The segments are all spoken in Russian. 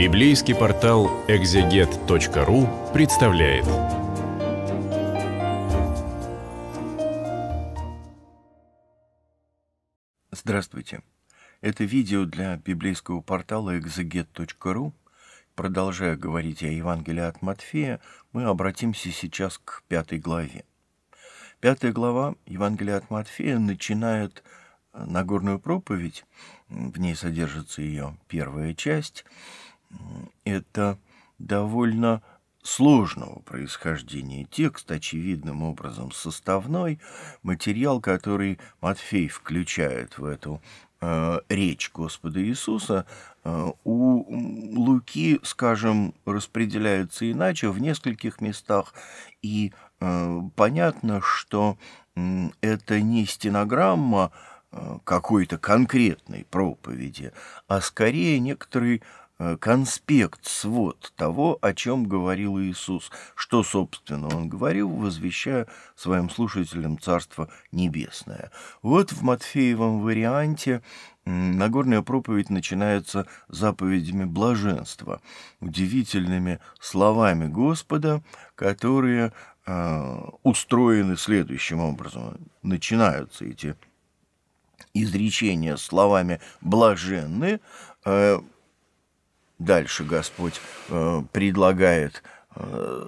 Библейский портал экзегет.ру представляет. Здравствуйте. Это видео для библейского портала экзегет.ру. Продолжая говорить о Евангелии от Матфея, мы обратимся сейчас к пятой главе. Пятая глава Евангелия от Матфея начинает э, Нагорную проповедь, в ней содержится ее первая часть, это довольно сложного происхождения текст, очевидным образом составной, материал, который Матфей включает в эту э, речь Господа Иисуса, э, у Луки, скажем, распределяется иначе в нескольких местах, и э, понятно, что э, это не стенограмма э, какой-то конкретной проповеди, а скорее некоторый Э, конспект, свод того, о чем говорил Иисус, что, собственно, он говорил, возвещая своим слушателям Царство Небесное. Вот в Матфеевом варианте Нагорная проповедь начинается заповедями блаженства, удивительными словами Господа, которые э, устроены следующим образом. Начинаются эти изречения словами «блаженны», э, дальше Господь э, предлагает э,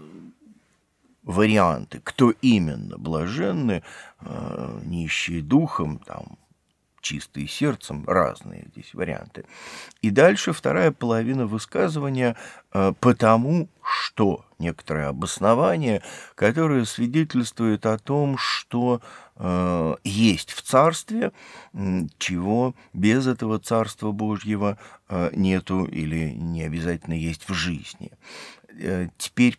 варианты, кто именно блаженны, э, нищие духом, там, чистые сердцем, разные здесь варианты. И дальше вторая половина высказывания э, «потому что» некоторое обоснование, которое свидетельствует о том, что Э, есть в царстве, чего без этого царства Божьего э, нету или не обязательно есть в жизни. Э, теперь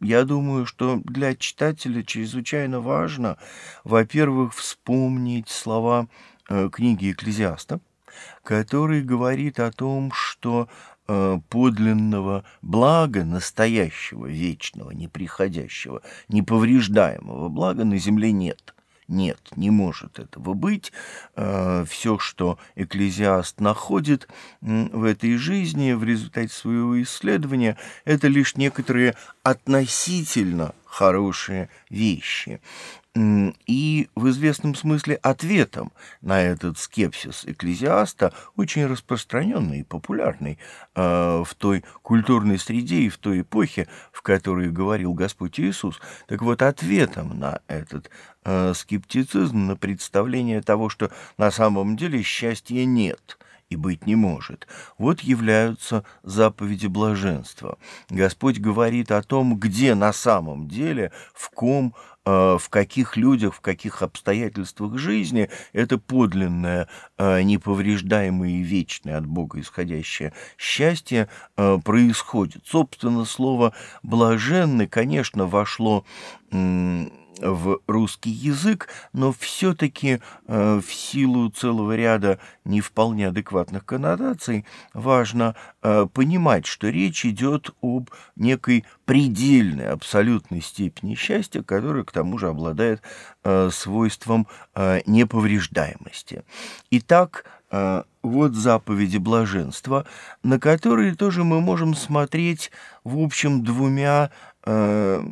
я думаю, что для читателя чрезвычайно важно, во-первых, вспомнить слова книги Экклезиаста, который говорит о том, что Э, подлинного блага, настоящего, вечного, неприходящего, неповреждаемого блага на земле нет. Нет, не может этого быть. Э, Все, что экклезиаст находит в этой жизни в результате своего исследования, это лишь некоторые относительно хорошие вещи и в известном смысле ответом на этот скепсис экклезиаста, очень распространенный и популярный э, в той культурной среде и в той эпохе, в которой говорил Господь Иисус. Так вот, ответом на этот э, скептицизм, на представление того, что на самом деле счастья нет – и быть не может. Вот являются заповеди блаженства. Господь говорит о том, где на самом деле, в ком, э, в каких людях, в каких обстоятельствах жизни это подлинное, э, неповреждаемое и вечное от Бога исходящее счастье э, происходит. Собственно, слово «блаженный», конечно, вошло в русский язык, но все-таки э, в силу целого ряда не вполне адекватных коннотаций важно э, понимать, что речь идет об некой предельной, абсолютной степени счастья, которая к тому же обладает э, свойством э, неповреждаемости. Итак, э, вот заповеди блаженства, на которые тоже мы можем смотреть, в общем, двумя... Э,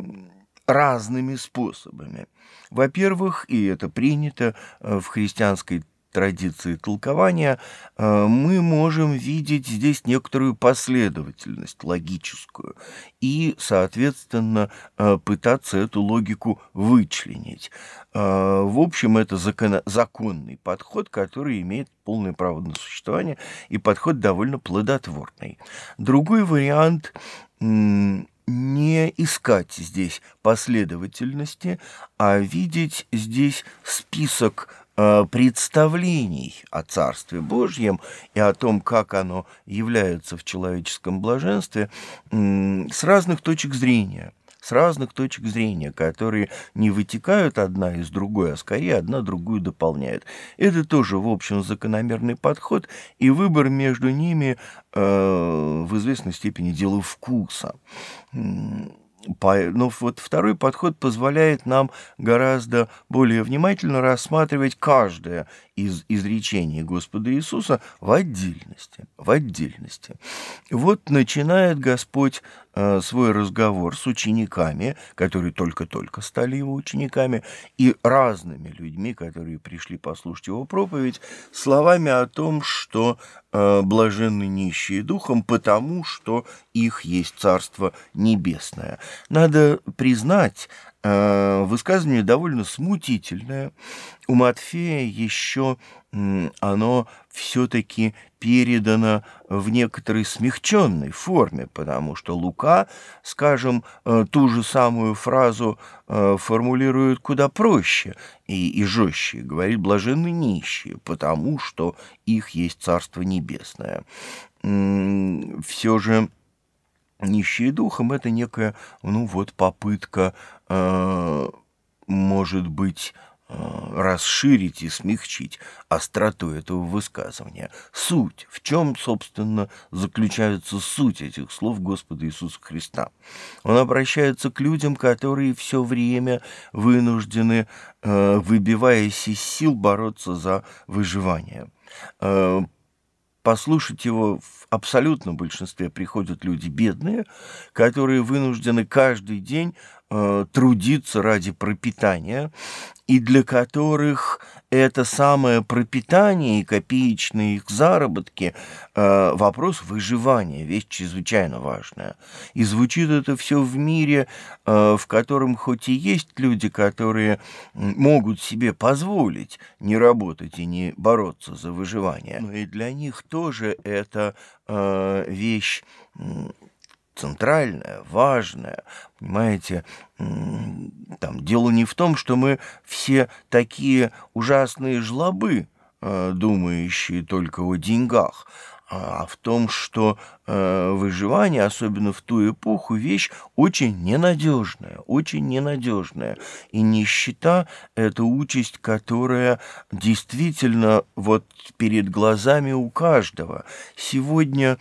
разными способами. Во-первых, и это принято э, в христианской традиции толкования, э, мы можем видеть здесь некоторую последовательность логическую и, соответственно, э, пытаться эту логику вычленить. В общем, это законный подход, который имеет полное право на существование, и подход довольно плодотворный. Другой вариант не искать здесь последовательности, а видеть здесь список э, представлений о Царстве Божьем и о том, как оно является в человеческом блаженстве, с разных точек зрения с разных точек зрения, которые не вытекают одна из другой, а скорее одна другую дополняют. Это тоже, в общем, закономерный подход, и выбор между ними э, в известной степени дело вкуса. Но вот второй подход позволяет нам гораздо более внимательно рассматривать каждое из изречения Господа Иисуса в отдельности, в отдельности. Вот начинает Господь э, свой разговор с учениками, которые только-только стали его учениками, и разными людьми, которые пришли послушать его проповедь, словами о том, что э, блаженны нищие духом, потому что их есть Царство Небесное. Надо признать, Э, высказывание довольно смутительное. У Матфея еще оно все-таки передано в некоторой смягченной форме, потому что Лука, скажем, э, ту же самую фразу э, формулирует куда проще и, и жестче, говорит «блаженны нищие», потому что их есть Царство Небесное. Все же нищие духом, это некая, ну вот, попытка Э, может быть, э, расширить и смягчить остроту этого высказывания. Суть. В чем, собственно, заключается суть этих слов Господа Иисуса Христа? Он обращается к людям, которые все время вынуждены, э, выбиваясь из сил, бороться за выживание. Послушать его в абсолютном большинстве приходят люди бедные, которые вынуждены каждый день Э, трудиться ради пропитания, и для которых это самое пропитание и копеечные их заработки э, вопрос выживания, вещь чрезвычайно важная. И звучит это все в мире, э, в котором хоть и есть люди, которые могут себе позволить не работать и не бороться за выживание, но и для них тоже это вещь центральное, важное. Понимаете, там дело не в том, что мы все такие ужасные жлобы, э, думающие только о деньгах, а, а в том, что э, выживание, особенно в ту эпоху, вещь очень ненадежная, очень ненадежная. И нищета – это участь, которая действительно вот перед глазами у каждого. Сегодня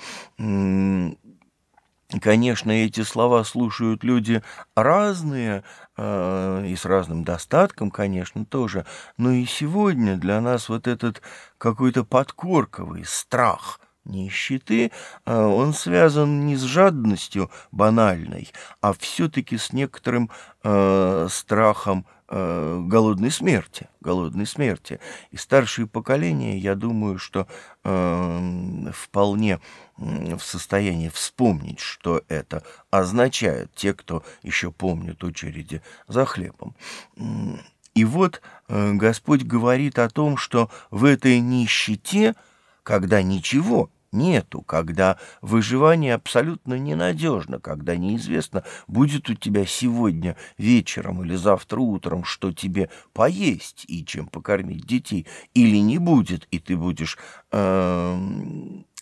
Конечно, эти слова слушают люди разные а, и с разным достатком, конечно, тоже. Но и сегодня для нас вот этот какой-то подкорковый страх нищеты, а, он связан не с жадностью банальной, а все-таки с некоторым а, страхом э, голодной смерти, голодной смерти. И старшие поколения, я думаю, что э, вполне в состоянии вспомнить, что это означает, те, кто еще помнит очереди за хлебом. И вот э, Господь говорит о том, что в этой нищете, когда ничего нету, когда выживание абсолютно ненадежно, когда неизвестно, будет у тебя сегодня вечером или завтра утром, что тебе поесть и чем покормить детей, или не будет, и ты будешь э,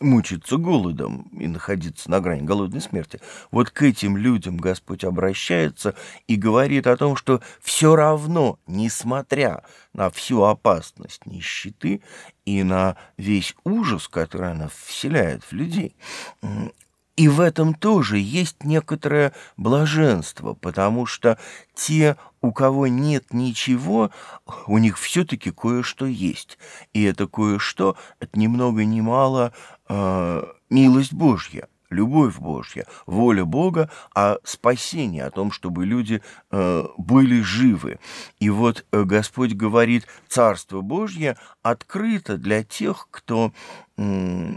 мучиться голодом и находиться на грани голодной смерти. Вот к этим людям Господь обращается и говорит о том, что все равно, несмотря на всю опасность нищеты и на весь ужас, который она вселяет в людей, и в этом тоже есть некоторое блаженство, потому что те, у кого нет ничего, у них все-таки кое-что есть. И это кое-что, это ни много ни мало э, милость Божья любовь Божья, воля Бога а спасение о том, чтобы люди э, были живы. И вот э, Господь говорит, Царство Божье открыто для тех, кто э,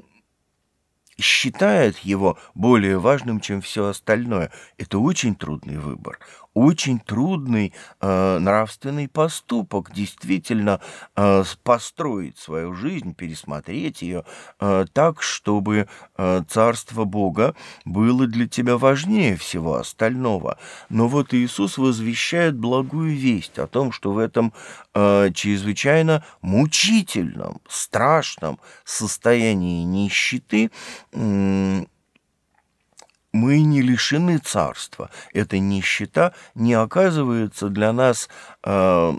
считает его более важным, чем все остальное. Это очень трудный выбор очень трудный э, нравственный поступок, действительно э, построить свою жизнь, пересмотреть ее э, так, чтобы э, Царство Бога было для тебя важнее всего остального. Но вот Иисус возвещает благую весть о том, что в этом э, чрезвычайно мучительном, страшном состоянии нищеты э, мы не лишены царства. Эта нищета не оказывается для нас э,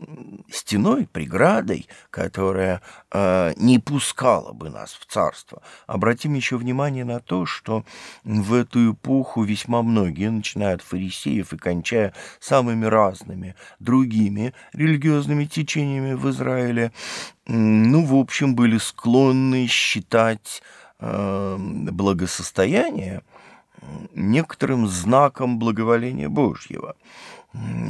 стеной, преградой, которая э, не пускала бы нас в царство. Обратим еще внимание на то, что в эту эпоху весьма многие, начиная от фарисеев и кончая самыми разными другими религиозными течениями в Израиле, ну, в общем, были склонны считать э, благосостояние – некоторым знаком благоволения Божьего.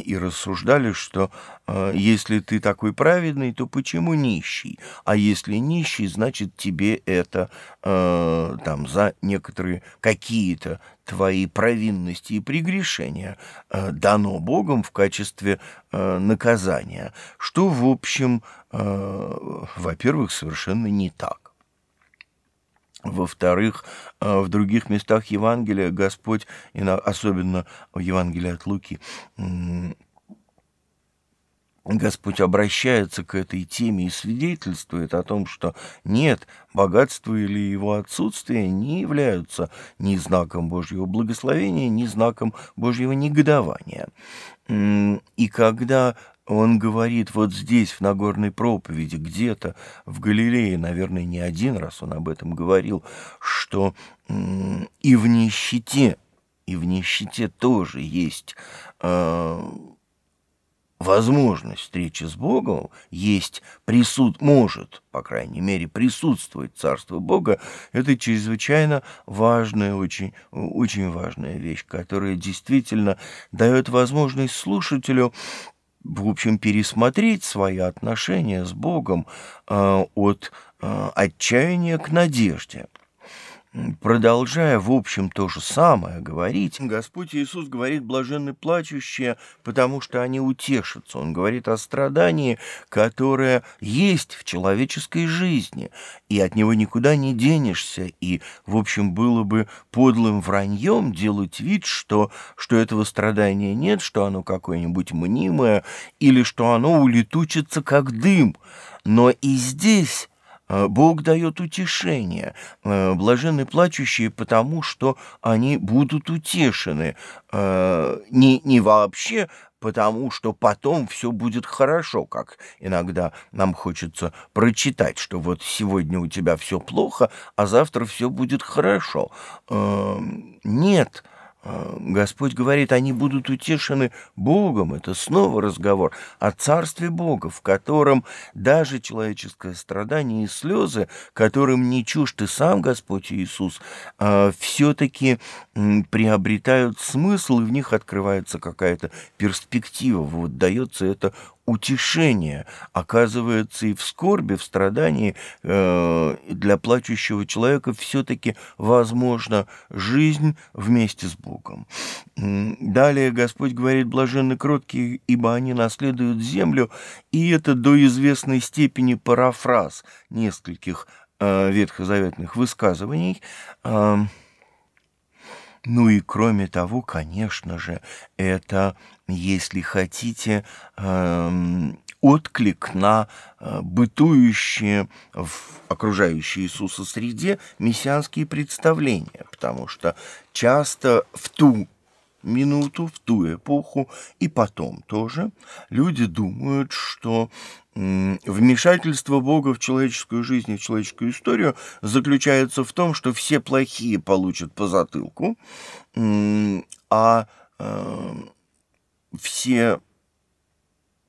И рассуждали, что э, если ты такой праведный, то почему нищий? А если нищий, значит тебе это э, там за некоторые какие-то твои провинности и прегрешения э, дано Богом в качестве э, наказания, что, в общем, э, во-первых, совершенно не так. Во-вторых, э, в других местах Евангелия Господь, особенно в Евангелии от Луки, Господь обращается к этой теме и свидетельствует о том, что нет, богатство или его отсутствие не являются ни знаком Божьего благословения, ни знаком Божьего негодования. И когда он говорит вот здесь, в Нагорной проповеди, где-то в Галилее, наверное, не один раз он об этом говорил, что и в нищете, и в нищете тоже есть э, возможность встречи с Богом, есть присут, может, по крайней мере, присутствовать Царство Бога, это чрезвычайно важная, очень, очень важная вещь, которая действительно дает возможность слушателю в общем, пересмотреть свои отношения с Богом э, от э, отчаяния к надежде. Продолжая, в общем, то же самое говорить, Господь Иисус говорит «блаженны плачущие, потому что они утешатся». Он говорит о страдании, которое есть в человеческой жизни, и от него никуда не денешься, и, в общем, было бы подлым враньем делать вид, что, что этого страдания нет, что оно какое-нибудь мнимое, или что оно улетучится как дым. Но и здесь Э, Бог дает утешение. Э, блаженны плачущие, потому что они будут утешены. Э, не, не вообще, потому что потом все будет хорошо, как иногда нам хочется прочитать, что вот сегодня у тебя все плохо, а завтра все будет хорошо. Нет, нет а, Господь говорит, они будут утешены Богом. Это снова разговор о Царстве Бога, в котором даже человеческое страдание и слезы, которым не чужд и сам Господь Иисус, а, все-таки приобретают смысл, и в них открывается какая-то перспектива. Вот дается это утешение оказывается и в скорби, в страдании э, для плачущего человека все-таки возможна жизнь вместе с Богом. Далее Господь говорит, блаженны кроткие, ибо они наследуют землю, и это до известной степени парафраз нескольких э, ветхозаветных высказываний. Э, ну и кроме того, конечно же, это если хотите, эм, отклик на э, бытующие в окружающей Иисуса среде мессианские представления, потому что часто в ту минуту, в ту эпоху и потом тоже люди думают, что вмешательство Бога в человеческую жизнь и в человеческую историю заключается в том, что все плохие получат по затылку, а э, все,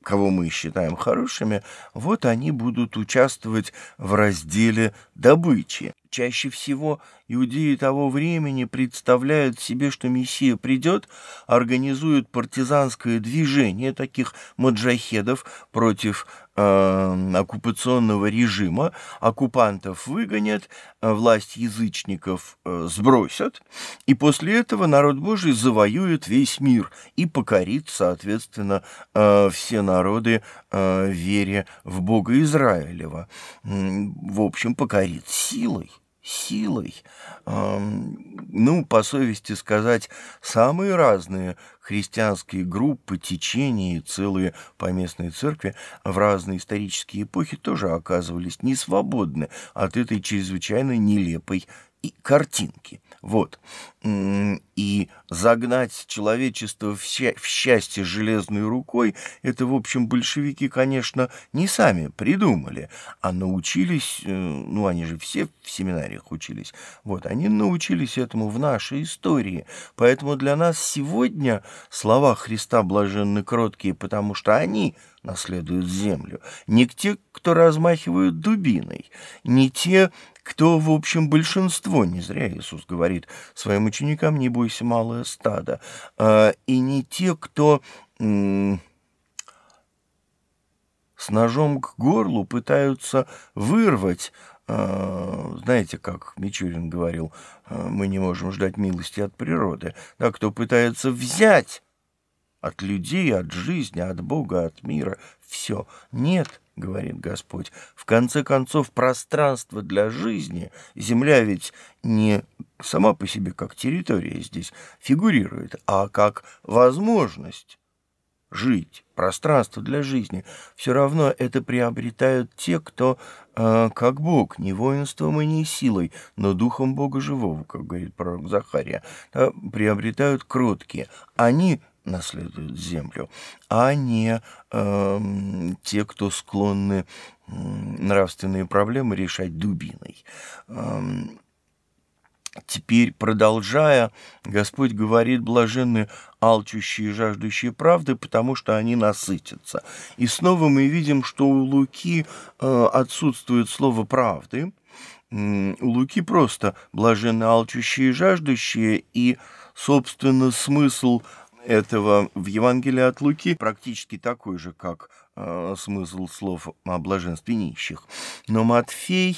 кого мы считаем хорошими, вот они будут участвовать в разделе добычи. Чаще всего иудеи того времени представляют себе, что Мессия придет, организует партизанское движение таких маджахедов против э, оккупационного режима, оккупантов выгонят, э, власть язычников э, сбросят, и после этого народ Божий завоюет весь мир и покорит, соответственно, э, все народы э, вере в Бога Израилева. В общем, покорит силой силой. Ну, по совести сказать, самые разные христианские группы, течения и целые поместные церкви в разные исторические эпохи тоже оказывались не свободны от этой чрезвычайно нелепой и картинки. Вот. И загнать человечество в счастье железной рукой, это, в общем, большевики, конечно, не сами придумали, а научились, э, ну, они же все в семинариях учились, вот, они научились этому в нашей истории. Поэтому для нас сегодня слова Христа блаженны кроткие, потому что они наследуют землю. Не те, кто размахивают дубиной, не те, кто, в общем, большинство, не зря Иисус говорит своим ученикам, не бойся малое стадо, а, и не те, кто с ножом к горлу пытаются вырвать а, знаете, как Мичурин говорил, мы не можем ждать милости от природы, да, кто пытается взять от людей, от жизни, от Бога, от мира. Все. Нет, говорит Господь. В конце концов, пространство для жизни, земля ведь не сама по себе как территория здесь фигурирует, а как возможность жить, пространство для жизни, все равно это приобретают те, кто, э, как Бог, не воинством и не силой, но духом Бога живого, как говорит пророк Захария, э, приобретают кроткие. Они наследуют землю, а не э, те, кто склонны э, нравственные проблемы решать дубиной. Э, Теперь, продолжая, Господь говорит, блаженны алчущие и жаждущие правды, потому что они насытятся. И снова мы видим, что у Луки э, отсутствует слово «правды». У Луки просто блаженны алчущие и жаждущие, и, собственно, смысл этого в Евангелии от Луки практически такой же, как э, смысл слов о блаженстве нищих. Но Матфей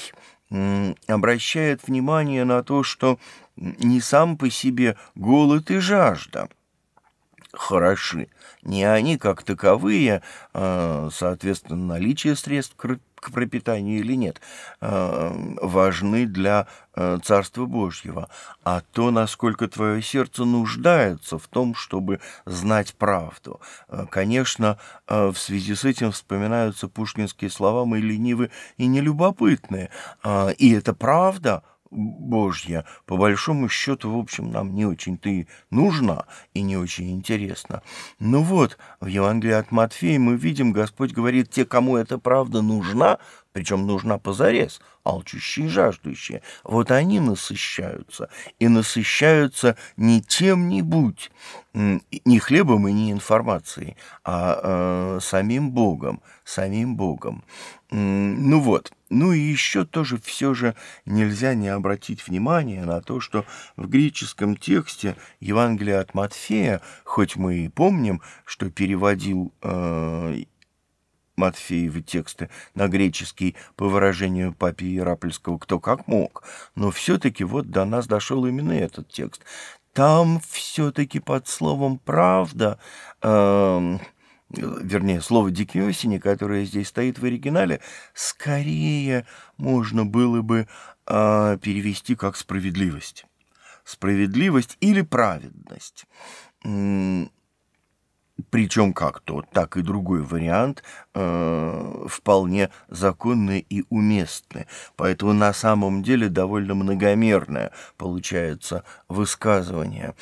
э, обращает внимание на то, что не сам по себе голод и жажда хороши, не они как таковые, э, соответственно, наличие средств к к пропитанию или нет, э, важны для э, Царства Божьего, а то, насколько твое сердце нуждается в том, чтобы знать правду. Э, конечно, в связи с этим вспоминаются пушкинские слова «мы ленивы и нелюбопытны», и это правда – Божья, по большому счету, в общем, нам не очень-то и нужна, и не очень интересна. Ну вот, в Евангелии от Матфея мы видим, Господь говорит, те, кому эта правда нужна, причем нужна позарез, алчущие и жаждущие, вот они насыщаются, и насыщаются не тем нибудь не хлебом и не информацией, а э, самим Богом, самим Богом. Ну вот, ну и еще тоже все же нельзя не обратить внимание на то, что в греческом тексте Евангелия от Матфея, хоть мы и помним, что переводил э, Матфеевы тексты на греческий по выражению папи Ярапльского кто как мог, но все-таки вот до нас дошел именно этот текст. Там все-таки под словом «правда» э, вернее, слово «дикий осени», которое здесь стоит в оригинале, скорее можно было бы э, перевести как «справедливость». Справедливость или праведность. Причем как то, так и другой вариант э, вполне законны и уместны. Поэтому на самом деле довольно многомерное получается высказывание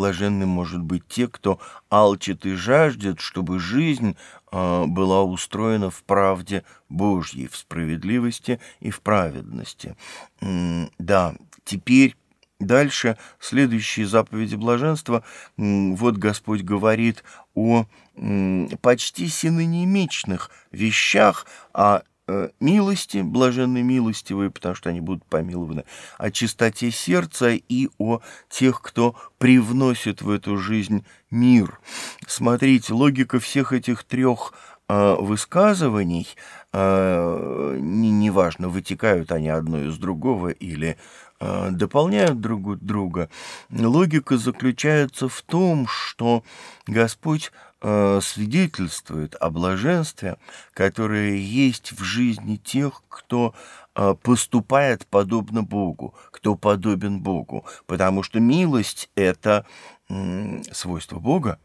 блаженны, может быть, те, кто алчит и жаждет, чтобы жизнь э, была устроена в правде Божьей, в справедливости и в праведности. М да, теперь Дальше следующие заповеди блаженства. Вот Господь говорит о почти синонимичных вещах, а Э, милости, блаженные милостивые, потому что они будут помилованы, о чистоте сердца и о тех, кто привносит в эту жизнь мир. Смотрите, логика всех этих трех э, высказываний, э, неважно, вытекают они одно из другого или Э, дополняют друг друга. Логика заключается в том, что Господь э, свидетельствует о блаженстве, которое есть в жизни тех, кто э, поступает подобно Богу, кто подобен Богу, потому что милость – это свойство Бога,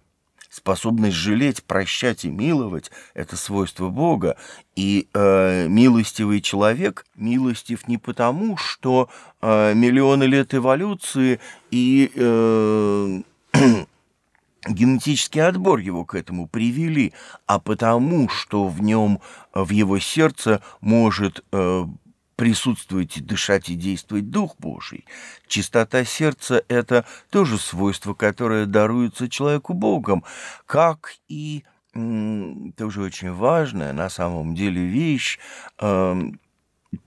Способность жалеть, прощать и миловать – это свойство Бога. И э, милостивый человек милостив не потому, что э, миллионы лет эволюции и э, генетический отбор его к этому привели, а потому, что в нем, в его сердце может э, присутствует дышать и действовать Дух Божий. Чистота сердца – это тоже свойство, которое даруется человеку Богом, как и тоже очень важная на самом деле вещь э,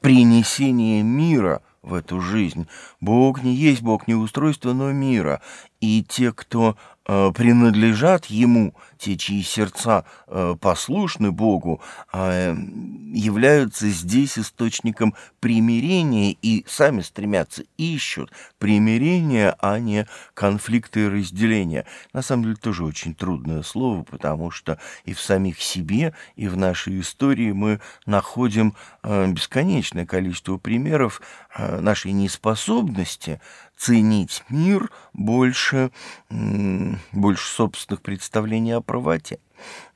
принесение мира в эту жизнь. Бог не есть Бог не устройство, но мира. И те, кто э, принадлежат Ему, те, чьи сердца э, послушны Богу, а, эм, являются здесь источником примирения и сами стремятся, ищут примирения, а не конфликты и разделения. На самом деле тоже очень трудное слово, потому что и в самих себе, и в нашей истории мы находим э, бесконечное количество примеров э, нашей неспособности ценить мир больше, больше собственных представлений о правоте.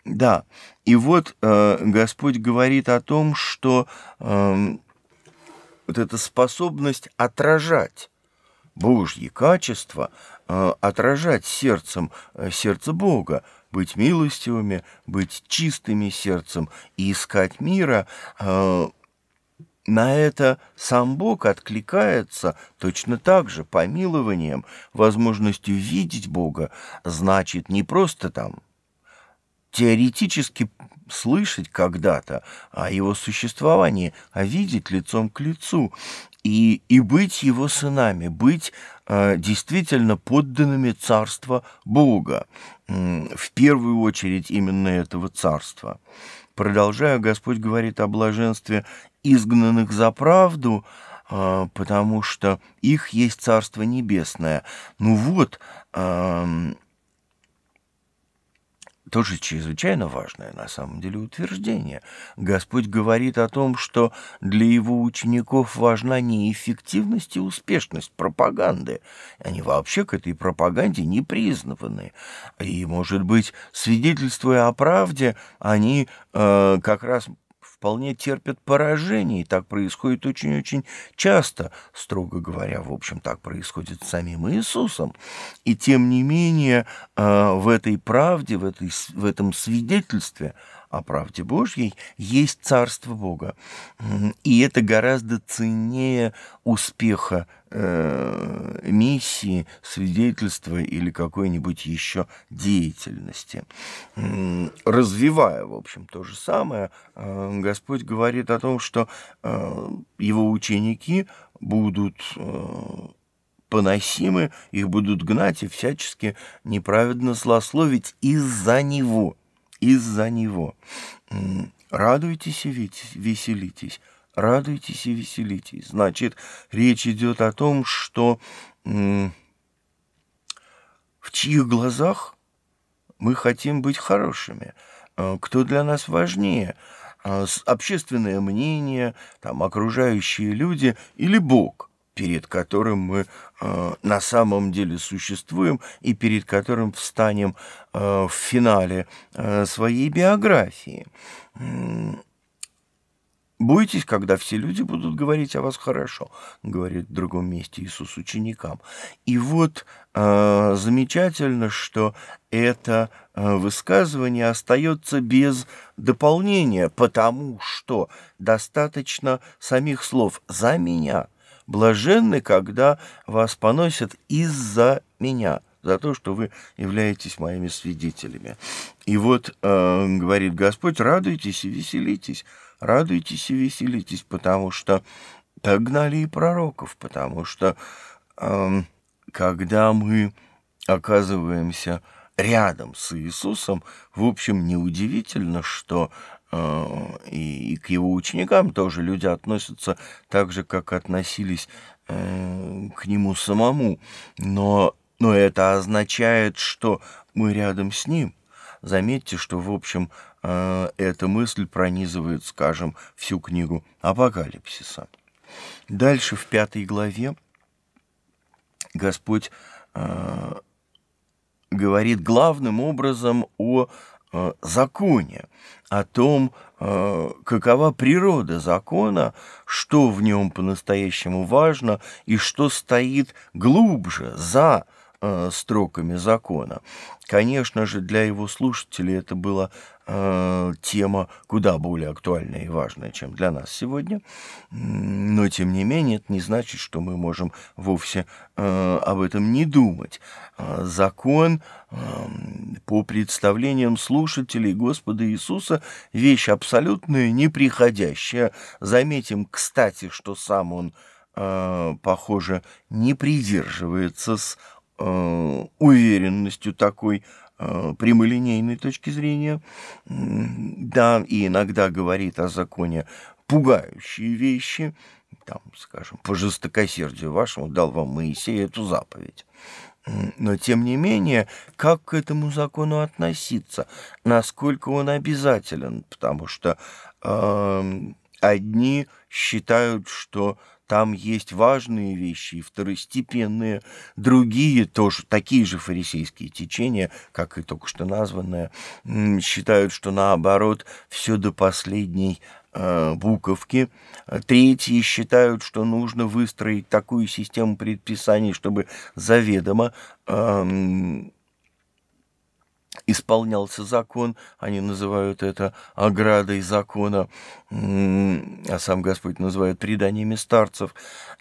Да, и вот э, Господь говорит о том, что э, вот эта способность отражать Божьи качества, э, отражать сердцем э, сердце Бога, быть милостивыми, быть чистыми сердцем и искать мира, э, на это сам Бог откликается точно так же, помилованием, возможностью видеть Бога, значит, не просто там теоретически слышать когда-то о его существовании, а видеть лицом к лицу и, и быть его сынами, быть э, действительно подданными царства Бога, э, в первую очередь именно этого царства. Продолжая, Господь говорит о блаженстве изгнанных за правду, э, потому что их есть Царство Небесное. Ну вот, эм, тоже чрезвычайно важное на самом деле утверждение. Господь говорит о том, что для его учеников важна не эффективность и успешность пропаганды. Они вообще к этой пропаганде не признаваны, И, может быть, свидетельствуя о правде, они э, как раз вполне терпят поражение, и так происходит очень-очень часто, строго говоря, в общем, так происходит с самим Иисусом. И тем не менее а, в этой правде, в, этой, в этом свидетельстве о правде Божьей, есть Царство Бога. И это гораздо ценнее успеха э, миссии, свидетельства или какой-нибудь еще деятельности. Развивая, в общем, то же самое, э, Господь говорит о том, что э, его ученики будут э, поносимы, их будут гнать и всячески неправедно злословить из-за него – из-за него. Радуйтесь и веселитесь, радуйтесь и веселитесь. Значит, речь идет о том, что в чьих глазах мы хотим быть хорошими, а, кто для нас важнее, а, общественное мнение, там, окружающие люди или Бог – перед которым мы э, на самом деле существуем и перед которым встанем э, в финале э, своей биографии. Бойтесь, когда все люди будут говорить о вас хорошо, говорит в другом месте Иисус ученикам. И вот э, замечательно, что это э, высказывание остается без дополнения, потому что достаточно самих слов «за меня», Блаженны, когда вас поносят из-за меня, за то, что вы являетесь моими свидетелями. И вот, э, говорит Господь, радуйтесь и веселитесь, радуйтесь и веселитесь, потому что догнали и пророков, потому что э, когда мы оказываемся рядом с Иисусом, в общем, неудивительно, что Э, и, и к его ученикам тоже люди относятся так же, как относились э, к нему самому. Но, но это означает, что мы рядом с ним. Заметьте, что, в общем, э, эта мысль пронизывает, скажем, всю книгу Апокалипсиса. Дальше в пятой главе Господь э, говорит главным образом о Э, законе, о том, э, какова природа закона, что в нем по-настоящему важно и что стоит глубже за законом Э, строками закона. Конечно же, для его слушателей это была э, тема куда более актуальная и важная, чем для нас сегодня. Но, тем не менее, это не значит, что мы можем вовсе э, об этом не думать. Э, закон э, по представлениям слушателей Господа Иисуса – вещь абсолютная, неприходящая. Заметим, кстати, что сам он э, похоже, не придерживается с Э, уверенностью такой э, прямолинейной точки зрения, да, и иногда говорит о законе пугающие вещи, там, скажем, по жестокосердию вашему дал вам Моисей эту заповедь. Но, тем не менее, как к этому закону относиться? Насколько он обязателен? Потому что э, одни считают, что э, там есть важные вещи и второстепенные, другие тоже, такие же фарисейские течения, как и только что названное, считают, что наоборот все до последней э, буковки. Третьи считают, что нужно выстроить такую систему предписаний, чтобы заведомо эм, исполнялся закон, они называют это оградой закона, а сам Господь называет преданиями старцев.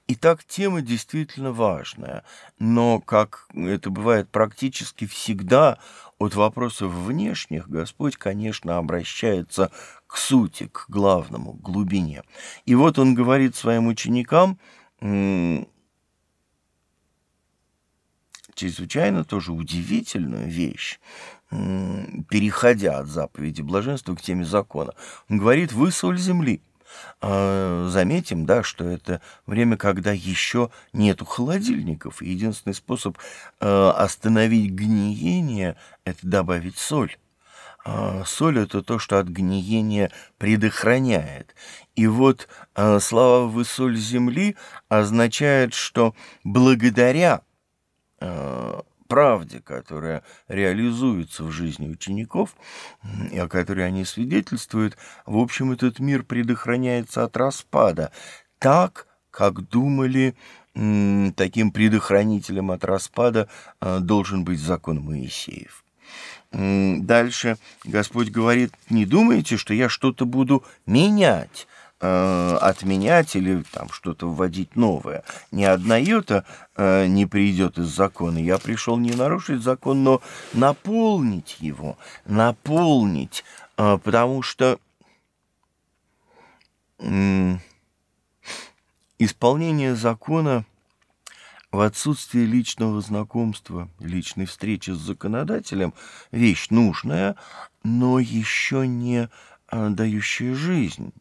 Итак, тема действительно важная, но, как это бывает практически всегда, от вопросов внешних Господь, конечно, обращается к сути, к главному, к глубине. И вот он говорит своим ученикам, чрезвычайно тоже удивительную вещь переходя от заповеди блаженства к теме закона, он говорит «вы соль земли». А, заметим, да, что это время, когда еще нету холодильников, и единственный способ э, остановить гниение – это добавить соль. А, соль – это то, что от гниения предохраняет. И вот э, слова «вы соль земли» означает, что благодаря э, правде, которая реализуется в жизни учеников и о которой они свидетельствуют, в общем, этот мир предохраняется от распада, так, как думали таким предохранителем от распада э, должен быть закон Моисеев. Дальше Господь говорит, не думайте, что я что-то буду менять. Э, отменять или там что-то вводить новое. Ни одна йота э, не придет из закона. Я пришел не нарушить закон, но наполнить его, наполнить, э, потому что э, исполнение закона в отсутствии личного знакомства, личной встречи с законодателем – вещь нужная, но еще не э, дающая жизнь.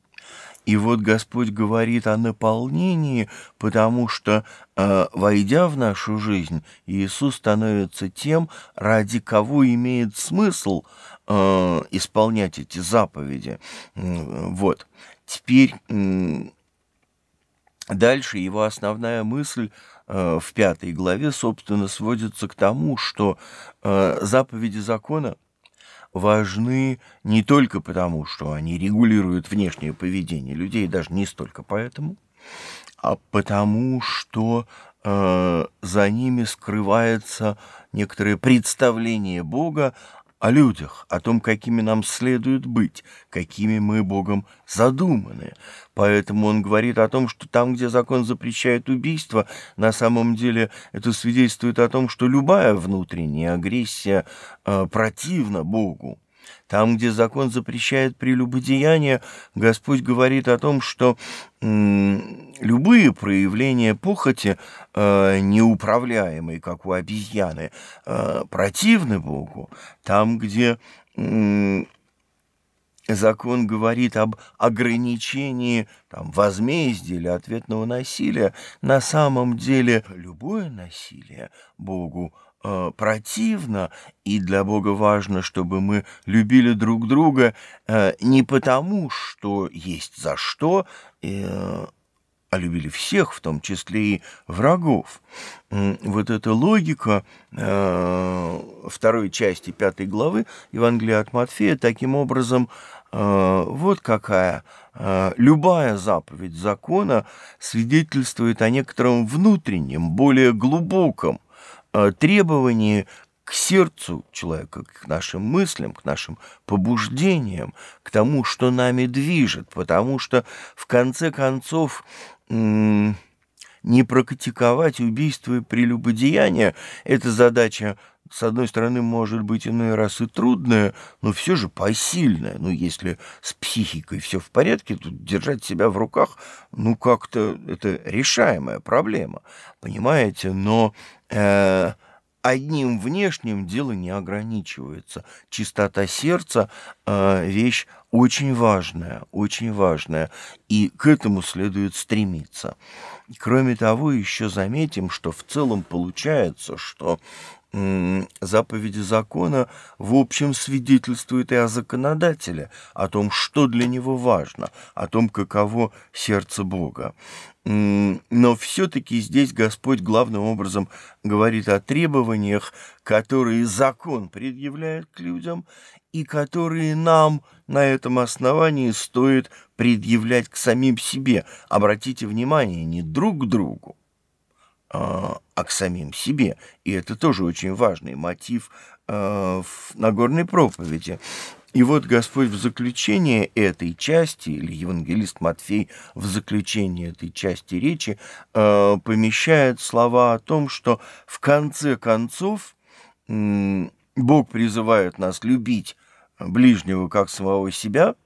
И вот Господь говорит о наполнении, потому что, э, войдя в нашу жизнь, Иисус становится тем, ради кого имеет смысл э, исполнять эти заповеди. Вот. Теперь э, дальше его основная мысль э, в пятой главе, собственно, сводится к тому, что э, заповеди закона – важны не только потому, что они регулируют внешнее поведение людей, даже не столько поэтому, а потому что э, за ними скрывается некоторое представление Бога о людях, о том, какими нам следует быть, какими мы Богом задуманы. Поэтому он говорит о том, что там, где закон запрещает убийство, на самом деле это свидетельствует о том, что любая внутренняя агрессия э, противна Богу. Там, где закон запрещает прелюбодеяние, Господь говорит о том, что любые проявления похоти, э, неуправляемой, как у обезьяны, э, противны Богу. Там, где закон говорит об ограничении там, возмездия или ответного насилия, на самом деле любое насилие Богу э, противно, и для Бога важно, чтобы мы любили друг друга э, не потому, что есть за что, э, а любили всех, в том числе и врагов. Вот эта логика э, второй части пятой главы Евангелия от Матфея таким образом э, вот какая. Э, любая заповедь закона свидетельствует о некотором внутреннем, более глубоком – Э, требование к сердцу человека, к нашим мыслям, к нашим побуждениям, к тому, что нами движет, потому что в конце концов не практиковать убийство и прелюбодеяние – это задача, с одной стороны, может быть, иной раз и трудная, но все же посильная. Ну, если с психикой все в порядке, то держать себя в руках, ну, как-то это решаемая проблема, понимаете? Но э, одним внешним дело не ограничивается. Чистота сердца э, вещь очень важная, очень важная, и к этому следует стремиться. Кроме того, еще заметим, что в целом получается, что заповеди закона в общем свидетельствует и о законодателе, о том, что для него важно, о том, каково сердце Бога. Но все-таки здесь Господь главным образом говорит о требованиях, которые закон предъявляет к людям и которые нам на этом основании стоит предъявлять к самим себе. Обратите внимание, не друг к другу, а, а к самим себе. И это тоже очень важный мотив а, в Нагорной проповеди. И вот Господь в заключение этой части, или евангелист Матфей в заключение этой части речи, э, помещает слова о том, что в конце концов э, Бог призывает нас любить ближнего как самого себя,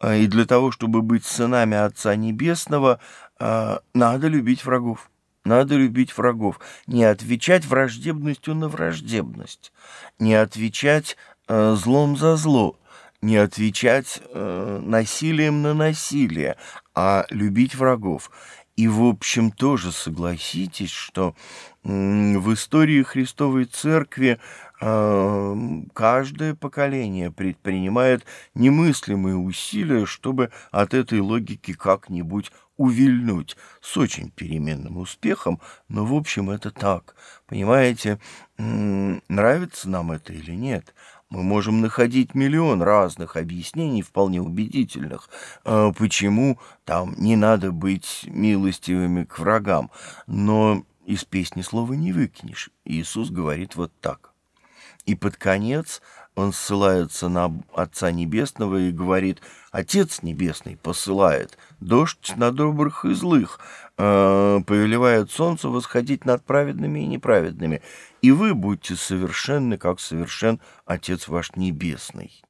э, и для того, чтобы быть сынами Отца Небесного, э, надо любить врагов. Надо любить врагов, не отвечать враждебностью на враждебность, не отвечать Э, злом за зло, не отвечать э, насилием на насилие, а любить врагов. И, в общем, тоже согласитесь, что в истории Христовой Церкви э, каждое поколение предпринимает немыслимые усилия, чтобы от этой логики как-нибудь увильнуть с очень переменным успехом, но, в общем, это так. Понимаете, нравится нам это или нет, мы можем находить миллион разных объяснений, вполне убедительных, а почему там не надо быть милостивыми к врагам, но из песни слова не выкинешь. Иисус говорит вот так. И под конец он ссылается на Отца Небесного и говорит, Отец Небесный посылает дождь на добрых и злых, э, повелевает солнце восходить над праведными и неправедными, и вы будьте совершенны, как совершен Отец ваш Небесный.